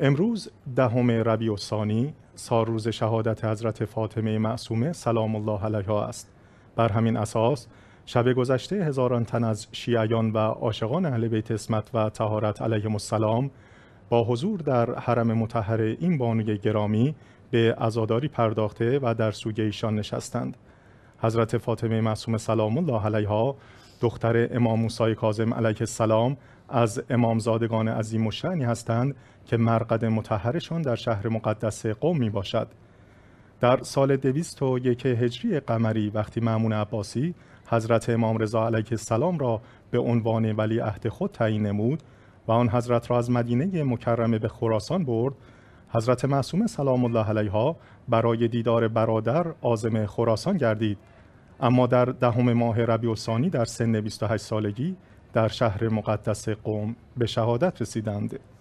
امروز دهم ربیع الثانی سال روز شهادت حضرت فاطمه معصومه سلام الله علیها است بر همین اساس شب گذشته هزاران تن از شیعیان و عاشقان اهل بیت اسمت و تهارت علیه السلام با حضور در حرم مطهر این بانوی گرامی به عزاداری پرداخته و در سوگ ایشان نشستند حضرت فاطمه معصومه سلام الله علیها دختر امام موسی کاظم علیه السلام از امامزادگان عظیم و شعنی هستند که مرقد متحرشان در شهر مقدس قوم می باشد. در سال 201 هجری قمری وقتی معمون عباسی حضرت امام رضا علیه السلام را به عنوان ولی عهد خود تعیین نمود و آن حضرت را از مدینه مکرمه به خراسان برد حضرت معصوم سلام الله علیها برای دیدار برادر آزم خراسان گردید اما در دهم ماه ربیع در سن 28 سالگی در شهر مقدس قوم به شهادت رسیدند